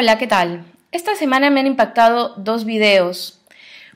Hola, ¿qué tal? Esta semana me han impactado dos videos.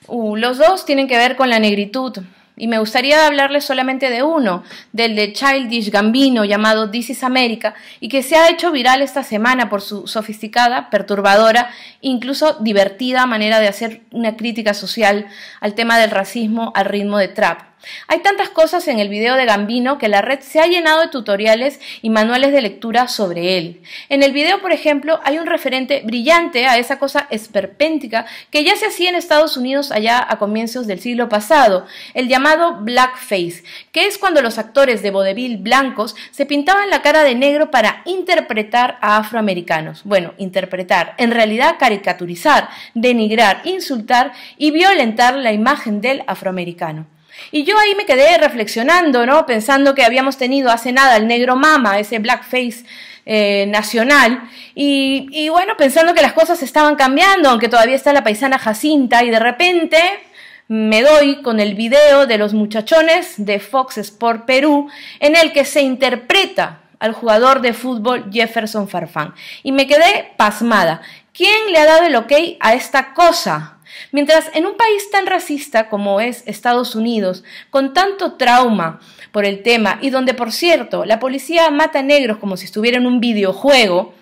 Uh, los dos tienen que ver con la negritud y me gustaría hablarles solamente de uno, del de Childish Gambino llamado This is America y que se ha hecho viral esta semana por su sofisticada, perturbadora, incluso divertida manera de hacer una crítica social al tema del racismo al ritmo de trap. Hay tantas cosas en el video de Gambino que la red se ha llenado de tutoriales y manuales de lectura sobre él. En el video, por ejemplo, hay un referente brillante a esa cosa esperpéntica que ya se hacía en Estados Unidos allá a comienzos del siglo pasado, el llamado blackface, que es cuando los actores de vodevil blancos se pintaban la cara de negro para interpretar a afroamericanos. Bueno, interpretar, en realidad caricaturizar, denigrar, insultar y violentar la imagen del afroamericano. Y yo ahí me quedé reflexionando, ¿no? Pensando que habíamos tenido hace nada el negro mama, ese blackface eh, nacional. Y, y bueno, pensando que las cosas estaban cambiando, aunque todavía está la paisana Jacinta, y de repente me doy con el video de los muchachones de Fox Sport Perú, en el que se interpreta al jugador de fútbol Jefferson Farfán. Y me quedé pasmada. ¿Quién le ha dado el ok a esta cosa? Mientras en un país tan racista como es Estados Unidos, con tanto trauma por el tema y donde, por cierto, la policía mata a negros como si estuviera en un videojuego,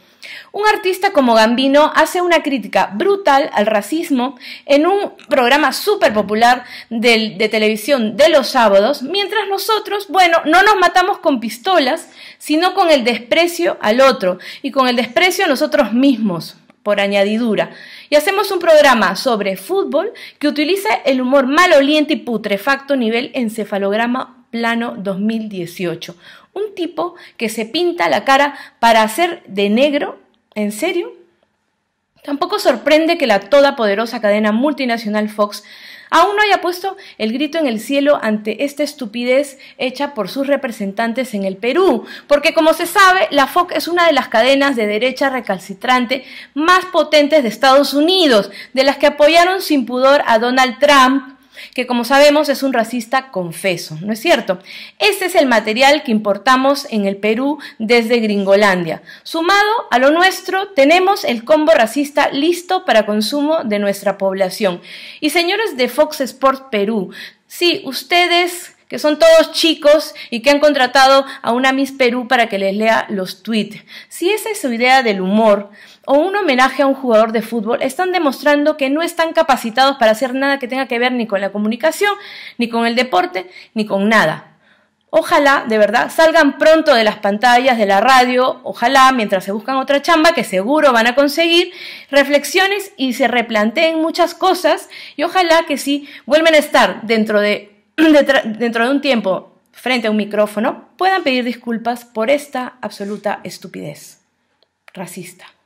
un artista como Gambino hace una crítica brutal al racismo en un programa súper popular de, televisión de los sábados, mientras nosotros, bueno, no nos matamos con pistolas, sino con el desprecio al otro y con el desprecio a nosotros mismos por añadidura. Y hacemos un programa sobre fútbol que utiliza el humor maloliente y putrefacto nivel encefalograma plano 2018. Un tipo que se pinta la cara para hacer de negro, ¿en serio? Tampoco sorprende que la todopoderosa cadena multinacional Fox Aún no haya puesto el grito en el cielo ante esta estupidez hecha por sus representantes en el Perú, porque como se sabe, la FOC es una de las cadenas de derecha recalcitrante más potentes de Estados Unidos, de las que apoyaron sin pudor a Donald Trump que como sabemos es un racista confeso, ¿no es cierto? Este es el material que importamos en el Perú desde Gringolandia. Sumado a lo nuestro, tenemos el combo racista listo para consumo de nuestra población. Y señores de Fox Sports Perú, si ustedes que son todos chicos y que han contratado a una Miss Perú para que les lea los tweets. Si esa es su idea del humor o un homenaje a un jugador de fútbol, están demostrando que no están capacitados para hacer nada que tenga que ver ni con la comunicación, ni con el deporte, ni con nada. Ojalá, de verdad, salgan pronto de las pantallas, de la radio, ojalá, mientras se buscan otra chamba, que seguro van a conseguir, reflexiones y se replanteen muchas cosas y ojalá que sí vuelven a estar dentro de dentro de un tiempo frente a un micrófono puedan pedir disculpas por esta absoluta estupidez racista.